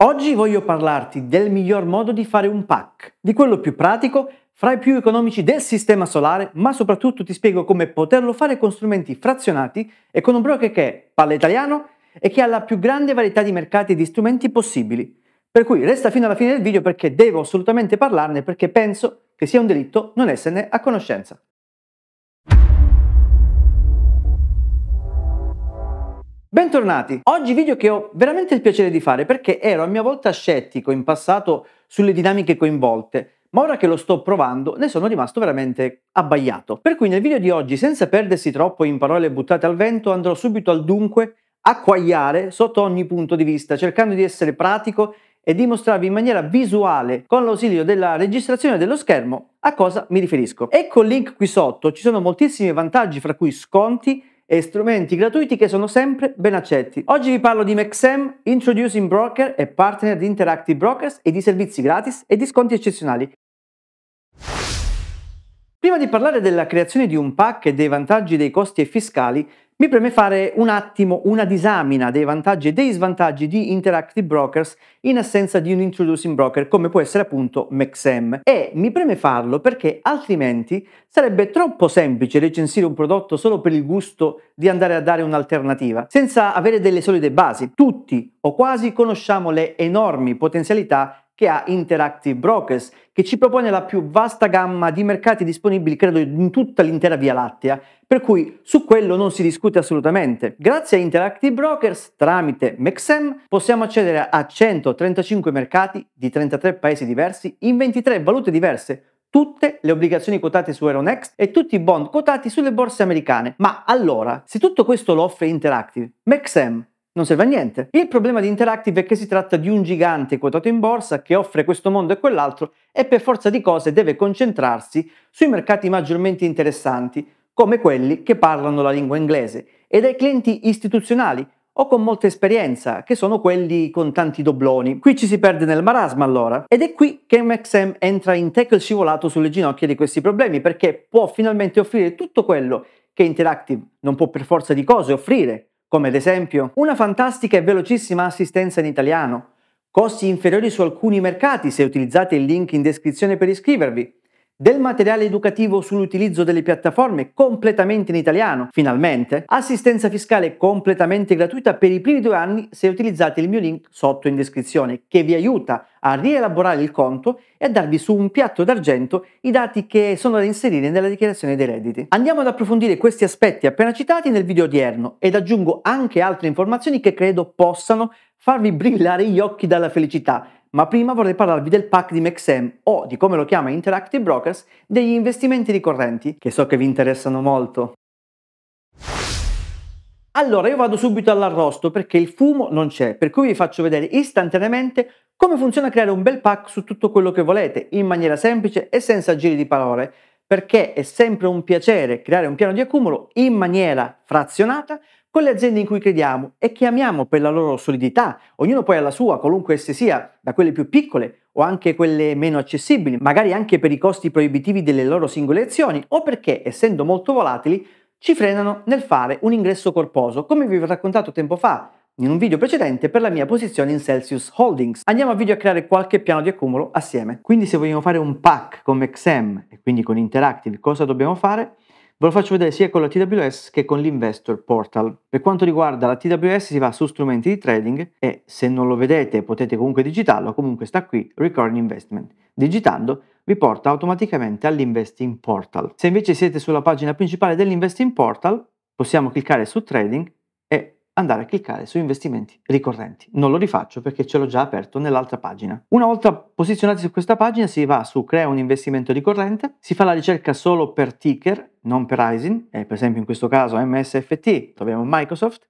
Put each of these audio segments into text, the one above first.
Oggi voglio parlarti del miglior modo di fare un pack, di quello più pratico, fra i più economici del sistema solare, ma soprattutto ti spiego come poterlo fare con strumenti frazionati e con un broker che parla italiano e che ha la più grande varietà di mercati e di strumenti possibili. Per cui resta fino alla fine del video perché devo assolutamente parlarne perché penso che sia un delitto non esserne a conoscenza. Bentornati! Oggi video che ho veramente il piacere di fare perché ero a mia volta scettico in passato sulle dinamiche coinvolte, ma ora che lo sto provando ne sono rimasto veramente abbagliato. Per cui nel video di oggi, senza perdersi troppo in parole buttate al vento, andrò subito al dunque a quagliare sotto ogni punto di vista, cercando di essere pratico e dimostrarvi in maniera visuale con l'ausilio della registrazione dello schermo a cosa mi riferisco. Ecco il link qui sotto ci sono moltissimi vantaggi fra cui sconti e strumenti gratuiti che sono sempre ben accetti. Oggi vi parlo di Maxem, Introducing Broker e partner di Interactive Brokers e di servizi gratis e di sconti eccezionali Prima di parlare della creazione di un pack e dei vantaggi dei costi e fiscali, mi preme fare un attimo una disamina dei vantaggi e dei svantaggi di Interactive Brokers in assenza di un introducing broker come può essere appunto Mexem e mi preme farlo perché altrimenti sarebbe troppo semplice recensire un prodotto solo per il gusto di andare a dare un'alternativa senza avere delle solide basi. Tutti o quasi conosciamo le enormi potenzialità che ha Interactive Brokers, che ci propone la più vasta gamma di mercati disponibili, credo, in tutta l'intera Via Lattea, per cui su quello non si discute assolutamente. Grazie a Interactive Brokers, tramite Mexem, possiamo accedere a 135 mercati di 33 paesi diversi in 23 valute diverse, tutte le obbligazioni quotate su Euronext e tutti i bond quotati sulle borse americane. Ma allora, se tutto questo lo offre Interactive, Mexem non serve a niente. Il problema di Interactive è che si tratta di un gigante quotato in borsa che offre questo mondo e quell'altro e per forza di cose deve concentrarsi sui mercati maggiormente interessanti, come quelli che parlano la lingua inglese, e dai clienti istituzionali o con molta esperienza, che sono quelli con tanti dobloni. Qui ci si perde nel marasma allora. Ed è qui che MXM entra in tackle scivolato sulle ginocchia di questi problemi, perché può finalmente offrire tutto quello che Interactive non può per forza di cose offrire, come ad esempio una fantastica e velocissima assistenza in italiano, costi inferiori su alcuni mercati se utilizzate il link in descrizione per iscrivervi, del materiale educativo sull'utilizzo delle piattaforme completamente in italiano, finalmente, assistenza fiscale completamente gratuita per i primi due anni se utilizzate il mio link sotto in descrizione, che vi aiuta a rielaborare il conto e a darvi su un piatto d'argento i dati che sono da inserire nella dichiarazione dei redditi. Andiamo ad approfondire questi aspetti appena citati nel video odierno ed aggiungo anche altre informazioni che credo possano farvi brillare gli occhi dalla felicità ma prima vorrei parlarvi del pack di MexM o di come lo chiama Interactive Brokers degli investimenti ricorrenti, che so che vi interessano molto. Allora io vado subito all'arrosto perché il fumo non c'è, per cui vi faccio vedere istantaneamente come funziona creare un bel pack su tutto quello che volete, in maniera semplice e senza giri di parole, perché è sempre un piacere creare un piano di accumulo in maniera frazionata con le aziende in cui crediamo e che amiamo per la loro solidità, ognuno poi alla sua, qualunque esse sia, da quelle più piccole o anche quelle meno accessibili, magari anche per i costi proibitivi delle loro singole azioni o perché, essendo molto volatili, ci frenano nel fare un ingresso corposo, come vi ho raccontato tempo fa in un video precedente per la mia posizione in Celsius Holdings. Andiamo a video a creare qualche piano di accumulo assieme. Quindi se vogliamo fare un pack con XM e quindi con Interactive, cosa dobbiamo fare? Ve lo faccio vedere sia con la TWS che con l'Investor Portal. Per quanto riguarda la TWS si va su strumenti di trading e se non lo vedete potete comunque digitarlo, comunque sta qui Record Investment. Digitando vi porta automaticamente all'Investing Portal. Se invece siete sulla pagina principale dell'Investing Portal possiamo cliccare su Trading e andare a cliccare su investimenti ricorrenti. Non lo rifaccio perché ce l'ho già aperto nell'altra pagina. Una volta posizionati su questa pagina si va su crea un investimento ricorrente, si fa la ricerca solo per ticker non per ISIN, eh, per esempio in questo caso MSFT, troviamo Microsoft,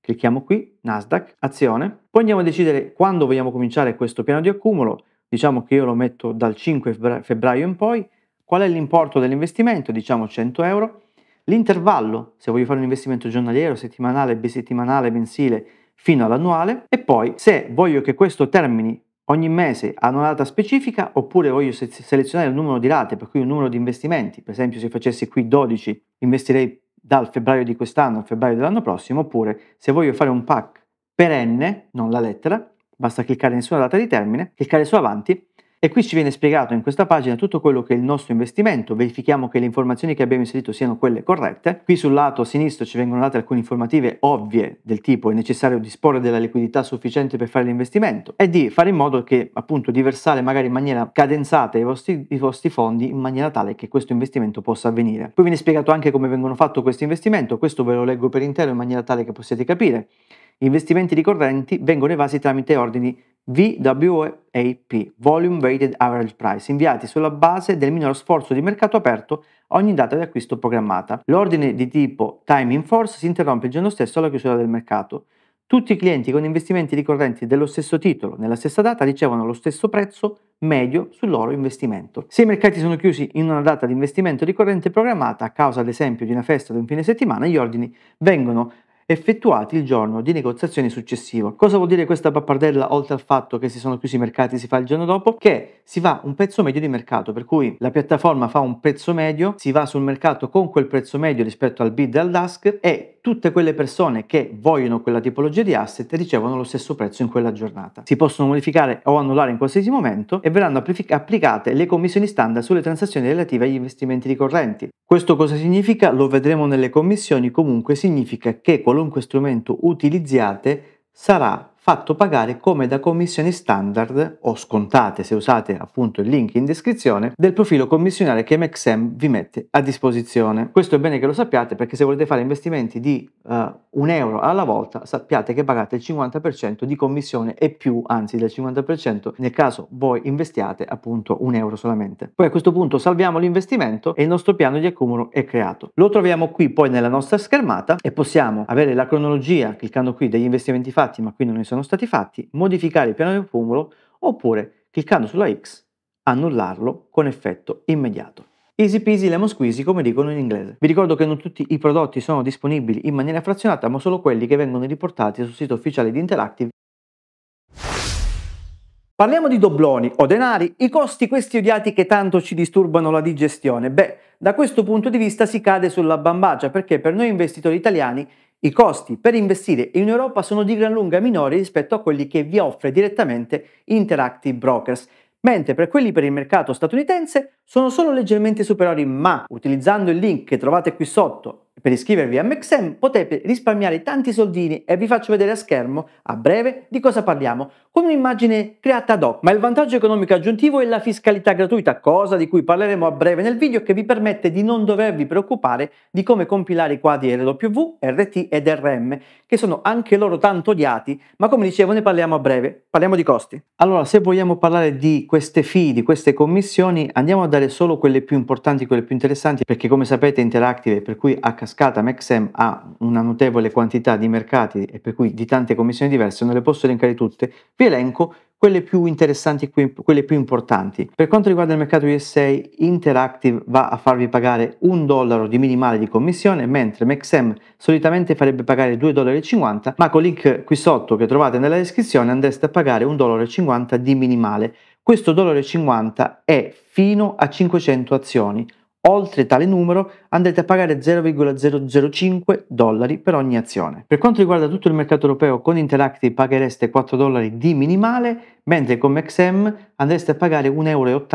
clicchiamo qui, Nasdaq, azione, poi andiamo a decidere quando vogliamo cominciare questo piano di accumulo, diciamo che io lo metto dal 5 febbraio in poi, qual è l'importo dell'investimento, diciamo 100 euro, l'intervallo, se voglio fare un investimento giornaliero, settimanale, bisettimanale, mensile, fino all'annuale e poi se voglio che questo termini ogni mese ad una data specifica oppure voglio se- selezionare un numero di rate, per cui un numero di investimenti, per esempio se facessi qui 12 investirei dal febbraio di quest'anno al febbraio dell'anno prossimo, oppure se voglio fare un pack perenne, non la lettera, basta cliccare sulla data di termine, cliccare su avanti e qui ci viene spiegato in questa pagina tutto quello che è il nostro investimento, verifichiamo che le informazioni che abbiamo inserito siano quelle corrette. Qui sul lato sinistro ci vengono date alcune informative ovvie del tipo è necessario disporre della liquidità sufficiente per fare l'investimento e di fare in modo che appunto di versare magari in maniera cadenzata i vostri, i vostri fondi in maniera tale che questo investimento possa avvenire. Poi viene spiegato anche come vengono fatto questo investimento, questo ve lo leggo per intero in maniera tale che possiate capire. Gli investimenti ricorrenti vengono evasi tramite ordini VWAP, Volume Weighted Average Price, inviati sulla base del minor sforzo di mercato aperto ogni data di acquisto programmata. L'ordine di tipo Time in Force si interrompe il giorno stesso alla chiusura del mercato. Tutti i clienti con investimenti ricorrenti dello stesso titolo nella stessa data ricevono lo stesso prezzo medio sul loro investimento. Se i mercati sono chiusi in una data di investimento ricorrente programmata a causa ad esempio di una festa o di un fine settimana, gli ordini vengono effettuati il giorno di negoziazione successivo. Cosa vuol dire questa pappardella oltre al fatto che si sono chiusi i mercati si fa il giorno dopo? Che si va un pezzo medio di mercato, per cui la piattaforma fa un prezzo medio, si va sul mercato con quel prezzo medio rispetto al bid e al DASC e tutte quelle persone che vogliono quella tipologia di asset ricevono lo stesso prezzo in quella giornata. Si possono modificare o annullare in qualsiasi momento e verranno applicate le commissioni standard sulle transazioni relative agli investimenti ricorrenti. Questo cosa significa? Lo vedremo nelle commissioni, comunque significa che qualunque strumento utilizziate sarà fatto pagare come da commissioni standard o scontate se usate appunto il link in descrizione del profilo commissionale che MXM vi mette a disposizione. Questo è bene che lo sappiate perché se volete fare investimenti di uh, un euro alla volta sappiate che pagate il 50% di commissione e più, anzi del 50% nel caso voi investiate appunto un euro solamente. Poi a questo punto salviamo l'investimento e il nostro piano di accumulo è creato. Lo troviamo qui poi nella nostra schermata e possiamo avere la cronologia cliccando qui degli investimenti fatti ma qui non ne sono sono stati fatti, modificare il piano di accumulo oppure, cliccando sulla X, annullarlo con effetto immediato. Easy peasy lemon squeezy come dicono in inglese. Vi ricordo che non tutti i prodotti sono disponibili in maniera frazionata ma solo quelli che vengono riportati sul sito ufficiale di Interactive. Parliamo di dobloni o denari, i costi questi odiati che tanto ci disturbano la digestione. Beh, da questo punto di vista si cade sulla bambagia perché per noi investitori italiani i costi per investire in Europa sono di gran lunga minori rispetto a quelli che vi offre direttamente Interactive Brokers, mentre per quelli per il mercato statunitense sono solo leggermente superiori, ma utilizzando il link che trovate qui sotto per iscrivervi a MXM potete risparmiare tanti soldini e vi faccio vedere a schermo, a breve, di cosa parliamo, con un'immagine creata ad hoc. Ma il vantaggio economico aggiuntivo è la fiscalità gratuita, cosa di cui parleremo a breve nel video, che vi permette di non dovervi preoccupare di come compilare i quadri RW, RT ed RM, che sono anche loro tanto odiati, ma come dicevo ne parliamo a breve, parliamo di costi. Allora, se vogliamo parlare di queste fee, di queste commissioni, andiamo a dare solo quelle più importanti, quelle più interessanti, perché come sapete è Interactive, per cui H cascata MaxM ha una notevole quantità di mercati e per cui di tante commissioni diverse, non le posso elencare tutte, vi elenco quelle più interessanti e quelle più importanti. Per quanto riguarda il mercato USA, Interactive va a farvi pagare un dollaro di minimale di commissione, mentre MaxM solitamente farebbe pagare 2,50 dollari, ma col link qui sotto che trovate nella descrizione andreste a pagare 1,50 dollari di minimale. Questo 1,50 dollaro è fino a 500 azioni, Oltre tale numero andrete a pagare 0,005 dollari per ogni azione. Per quanto riguarda tutto il mercato europeo, con Interactive paghereste 4 dollari di minimale, mentre con Maxem andreste a pagare 1,80 euro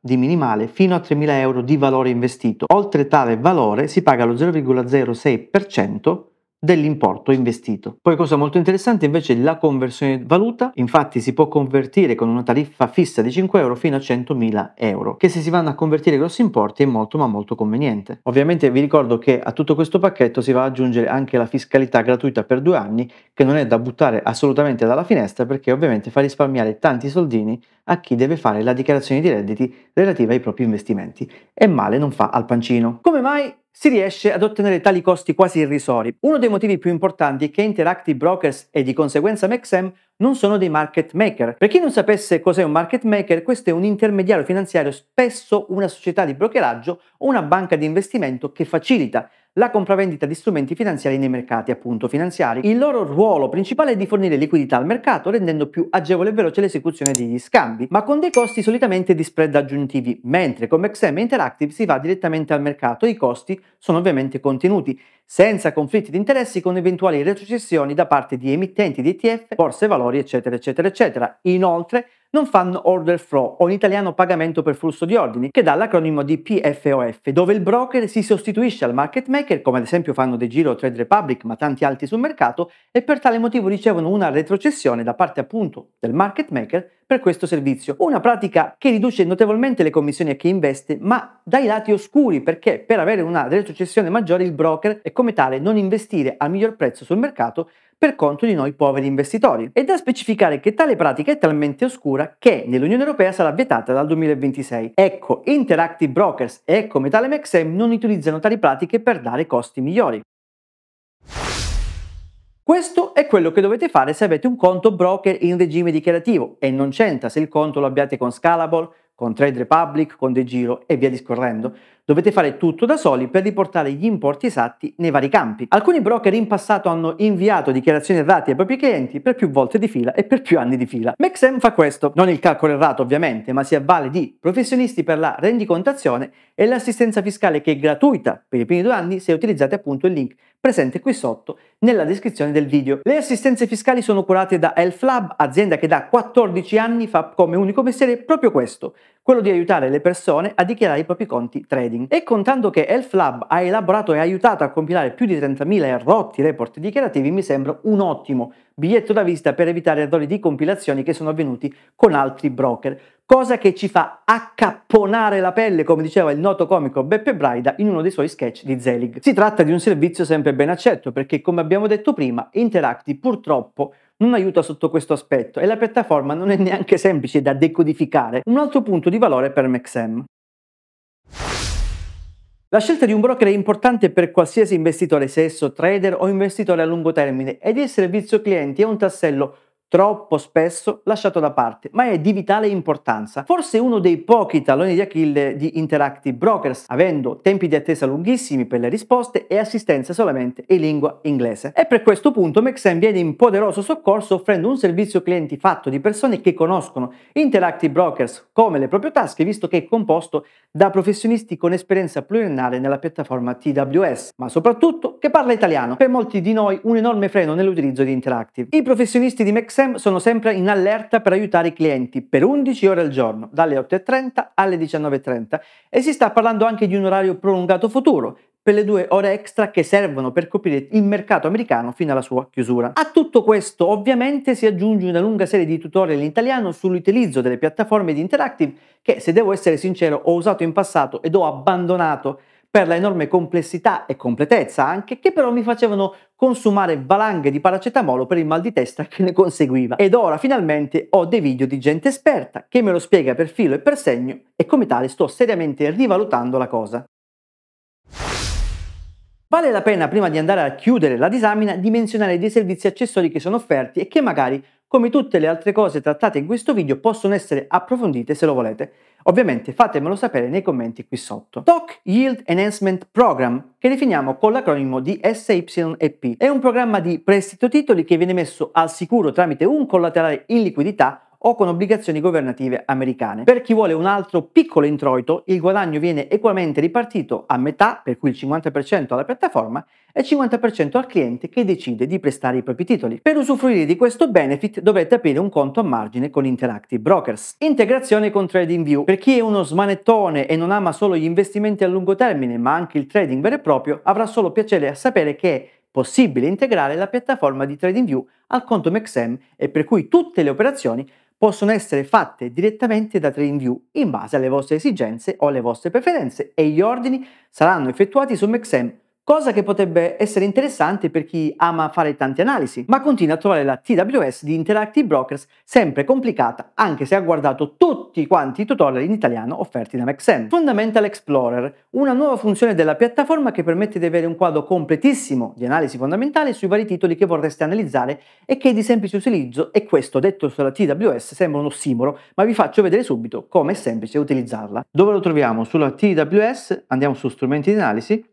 di minimale fino a 3.000 euro di valore investito. Oltre tale valore si paga lo 0,06% dell'importo investito. Poi cosa molto interessante invece è la conversione valuta, infatti si può convertire con una tariffa fissa di 5 euro fino a 100.000 euro, che se si vanno a convertire grossi importi è molto ma molto conveniente. Ovviamente vi ricordo che a tutto questo pacchetto si va ad aggiungere anche la fiscalità gratuita per due anni, che non è da buttare assolutamente dalla finestra perché ovviamente fa risparmiare tanti soldini a chi deve fare la dichiarazione di redditi relativa ai propri investimenti e male non fa al pancino. Come mai si riesce ad ottenere tali costi quasi irrisori. Uno dei motivi più importanti è che Interactive Brokers e di conseguenza Maxem non sono dei market maker. Per chi non sapesse cos'è un market maker, questo è un intermediario finanziario, spesso una società di brokeraggio o una banca di investimento che facilita la compravendita di strumenti finanziari nei mercati appunto finanziari. Il loro ruolo principale è di fornire liquidità al mercato rendendo più agevole e veloce l'esecuzione degli scambi, ma con dei costi solitamente di spread aggiuntivi, mentre con XM Interactive si va direttamente al mercato e i costi sono ovviamente contenuti, senza conflitti di interessi con eventuali retrocessioni da parte di emittenti di ETF, borse valori eccetera eccetera eccetera. Inoltre non fanno order flow o in italiano pagamento per flusso di ordini, che dà l'acronimo di PFOF, dove il broker si sostituisce al market maker, come ad esempio fanno De Giro o Trade Republic, ma tanti altri sul mercato, e per tale motivo ricevono una retrocessione da parte appunto del market maker per questo servizio. Una pratica che riduce notevolmente le commissioni a chi investe, ma dai lati oscuri, perché per avere una retrocessione maggiore il broker è come tale non investire al miglior prezzo sul mercato per conto di noi poveri investitori. È da specificare che tale pratica è talmente oscura che nell'Unione Europea sarà vietata dal 2026. Ecco, Interactive Brokers e come tale MaxM non utilizzano tali pratiche per dare costi migliori. Questo è quello che dovete fare se avete un conto broker in regime dichiarativo e non c'entra se il conto lo abbiate con Scalable, con Trade Republic, con DeGiro e via discorrendo. Dovete fare tutto da soli per riportare gli importi esatti nei vari campi. Alcuni broker in passato hanno inviato dichiarazioni errate ai propri clienti per più volte di fila e per più anni di fila. Maxem fa questo, non il calcolo errato ovviamente, ma si avvale di professionisti per la rendicontazione e l'assistenza fiscale che è gratuita per i primi due anni se utilizzate appunto il link presente qui sotto nella descrizione del video. Le assistenze fiscali sono curate da Elf Lab, azienda che da 14 anni fa come unico mestiere proprio questo, quello di aiutare le persone a dichiarare i propri conti trading. E contando che Elf Lab ha elaborato e aiutato a compilare più di 30.000 rotti report dichiarativi, mi sembra un ottimo biglietto da vista per evitare errori di compilazioni che sono avvenuti con altri broker, cosa che ci fa accapponare la pelle, come diceva il noto comico Beppe Braida in uno dei suoi sketch di Zelig. Si tratta di un servizio sempre ben accetto perché, come abbiamo detto prima, Interacti purtroppo non aiuta sotto questo aspetto e la piattaforma non è neanche semplice da decodificare, un altro punto di valore per MaxM. La scelta di un broker è importante per qualsiasi investitore, se esso trader o investitore a lungo termine, ed il servizio clienti è un tassello troppo spesso lasciato da parte, ma è di vitale importanza. Forse uno dei pochi talloni di Achille di Interactive Brokers, avendo tempi di attesa lunghissimi per le risposte e assistenza solamente in lingua inglese. E per questo punto Maxen viene in poderoso soccorso offrendo un servizio clienti fatto di persone che conoscono Interactive Brokers come le proprie tasche, visto che è composto da professionisti con esperienza pluriennale nella piattaforma TWS, ma soprattutto che parla italiano, per molti di noi un enorme freno nell'utilizzo di Interactive. I professionisti di Maxen sem- sono sempre in allerta per aiutare i clienti per 11 ore al giorno, dalle 8.30 alle 19.30 e si sta parlando anche di un orario prolungato futuro per le due ore extra che servono per coprire il mercato americano fino alla sua chiusura. A tutto questo ovviamente si aggiunge una lunga serie di tutorial in italiano sull'utilizzo delle piattaforme di Interactive che se devo essere sincero ho usato in passato ed ho abbandonato per la enorme complessità e completezza anche, che però mi facevano consumare valanghe di paracetamolo per il mal di testa che ne conseguiva. Ed ora finalmente ho dei video di gente esperta che me lo spiega per filo e per segno e come tale sto seriamente rivalutando la cosa. Vale la pena prima di andare a chiudere la disamina di menzionare dei servizi accessori che sono offerti e che magari come tutte le altre cose trattate in questo video possono essere approfondite se lo volete. Ovviamente fatemelo sapere nei commenti qui sotto. TOC Yield Enhancement Program, che definiamo con l'acronimo di SYEP, è un programma di prestito titoli che viene messo al sicuro tramite un collaterale in liquidità o con obbligazioni governative americane. Per chi vuole un altro piccolo introito, il guadagno viene equamente ripartito a metà, per cui il 50% alla piattaforma e il 50% al cliente che decide di prestare i propri titoli. Per usufruire di questo benefit dovrete aprire un conto a margine con Interactive Brokers. Integrazione con TradingView. Per chi è uno smanettone e non ama solo gli investimenti a lungo termine, ma anche il trading vero e proprio, avrà solo piacere a sapere che è possibile integrare la piattaforma di TradingView al conto MexM e per cui tutte le operazioni possono essere fatte direttamente da TradingView in base alle vostre esigenze o alle vostre preferenze e gli ordini saranno effettuati su Mexem cosa che potrebbe essere interessante per chi ama fare tante analisi, ma continua a trovare la TWS di Interactive Brokers sempre complicata, anche se ha guardato tutti quanti i tutorial in italiano offerti da Maxen. Fundamental Explorer, una nuova funzione della piattaforma che permette di avere un quadro completissimo di analisi fondamentale sui vari titoli che vorreste analizzare e che è di semplice utilizzo e questo detto sulla TWS sembra un ossimoro, ma vi faccio vedere subito come è semplice utilizzarla. Dove lo troviamo? Sulla TWS andiamo su strumenti di analisi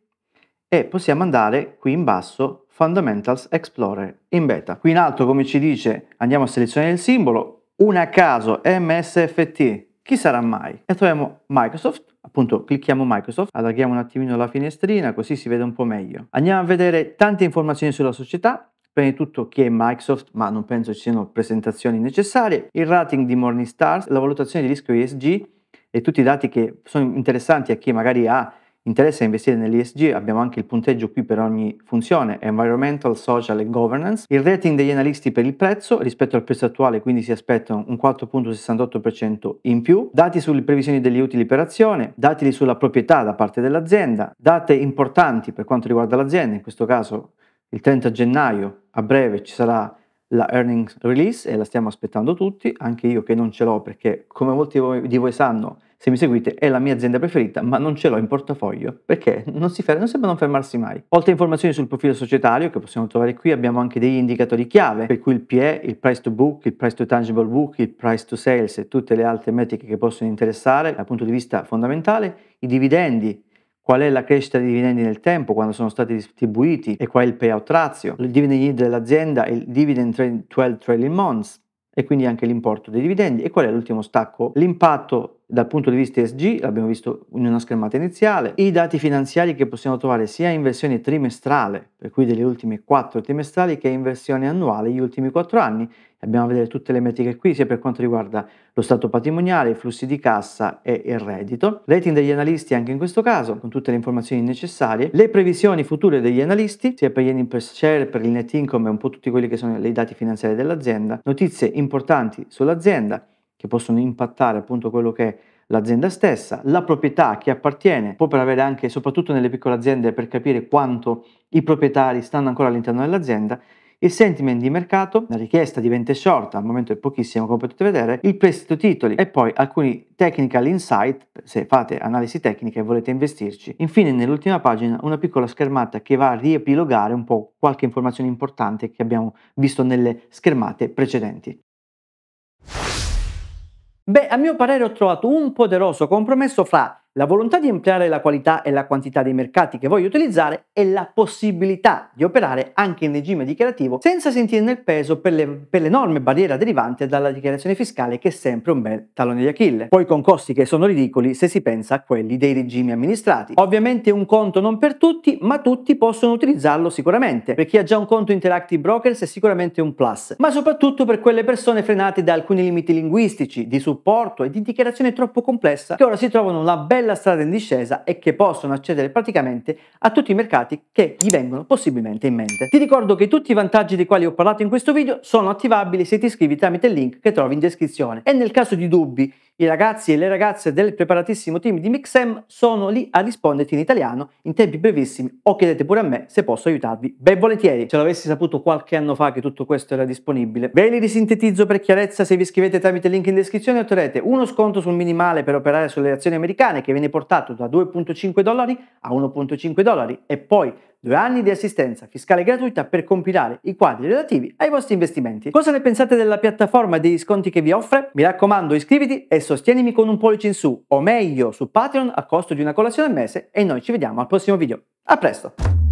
e possiamo andare qui in basso Fundamentals Explorer in beta. Qui in alto come ci dice andiamo a selezionare il simbolo, una caso MSFT, chi sarà mai? E troviamo Microsoft appunto clicchiamo Microsoft, allarghiamo un attimino la finestrina così si vede un po' meglio. Andiamo a vedere tante informazioni sulla società, prima di tutto chi è Microsoft, ma non penso ci siano presentazioni necessarie, il rating di Morningstar, la valutazione di rischio ESG e tutti i dati che sono interessanti a chi magari ha interessa investire nell'ISG, abbiamo anche il punteggio qui per ogni funzione, environmental, social e governance, il rating degli analisti per il prezzo rispetto al prezzo attuale, quindi si aspettano un 4.68% in più, dati sulle previsioni degli utili per azione, dati sulla proprietà da parte dell'azienda, date importanti per quanto riguarda l'azienda, in questo caso il 30 gennaio a breve ci sarà la earnings release e la stiamo aspettando tutti, anche io che non ce l'ho perché come molti di voi sanno se mi seguite, è la mia azienda preferita, ma non ce l'ho in portafoglio perché non, si ferma, non sembra non fermarsi mai. Oltre a informazioni sul profilo societario che possiamo trovare qui, abbiamo anche degli indicatori chiave, per cui il PE, il price to book, il price to tangible book, il price to sales e tutte le altre metriche che possono interessare dal punto di vista fondamentale, i dividendi qual è la crescita dei dividendi nel tempo, quando sono stati distribuiti e qual è il payout ratio, il dividend yield dell'azienda e il dividend 12 trailing months e quindi anche l'importo dei dividendi e qual è l'ultimo stacco, l'impatto dal punto di vista ESG, l'abbiamo visto in una schermata iniziale, i dati finanziari che possiamo trovare sia in versione trimestrale, per cui delle ultime 4 trimestrali, che in versione annuale, gli ultimi 4 anni. Abbiamo a vedere tutte le metriche qui, sia per quanto riguarda lo stato patrimoniale, i flussi di cassa e il reddito. Rating degli analisti anche in questo caso, con tutte le informazioni necessarie. Le previsioni future degli analisti, sia per gli earning per share, per il net income e un po' tutti quelli che sono i dati finanziari dell'azienda. Notizie importanti sull'azienda che possono impattare appunto quello che è l'azienda stessa, la proprietà che appartiene, può per avere anche, soprattutto nelle piccole aziende, per capire quanto i proprietari stanno ancora all'interno dell'azienda, il sentiment di mercato, la richiesta diventa short, al momento è pochissimo come potete vedere, il prestito titoli e poi alcuni technical insight se fate analisi tecniche e volete investirci. Infine nell'ultima pagina una piccola schermata che va a riepilogare un po' qualche informazione importante che abbiamo visto nelle schermate precedenti. Beh, a mio parere ho trovato un poderoso compromesso fra la volontà di ampliare la qualità e la quantità dei mercati che voglio utilizzare e la possibilità di operare anche in regime dichiarativo senza sentirne il peso per, le, per l'enorme barriera derivante dalla dichiarazione fiscale che è sempre un bel tallone di Achille. Poi con costi che sono ridicoli se si pensa a quelli dei regimi amministrati. Ovviamente un conto non per tutti, ma tutti possono utilizzarlo sicuramente. Per chi ha già un conto Interactive Brokers è sicuramente un plus, ma soprattutto per quelle persone frenate da alcuni limiti linguistici, di supporto e di dichiarazione troppo complessa che ora si trovano una bella bella strada in discesa e che possono accedere praticamente a tutti i mercati che gli vengono possibilmente in mente. Ti ricordo che tutti i vantaggi dei quali ho parlato in questo video sono attivabili se ti iscrivi tramite il link che trovi in descrizione e nel caso di dubbi i ragazzi e le ragazze del preparatissimo team di Mixem sono lì a risponderti in italiano in tempi brevissimi o chiedete pure a me se posso aiutarvi ben volentieri. ce l'avessi saputo qualche anno fa che tutto questo era disponibile. Ve li risintetizzo per chiarezza, se vi iscrivete tramite il link in descrizione otterrete uno sconto sul minimale per operare sulle azioni americane che viene portato da 2.5 dollari a 1.5 dollari e poi due anni di assistenza fiscale gratuita per compilare i quadri relativi ai vostri investimenti. Cosa ne pensate della piattaforma e degli sconti che vi offre? Mi raccomando iscriviti e sostienimi con un pollice in su, o meglio su Patreon a costo di una colazione al mese e noi ci vediamo al prossimo video. A presto!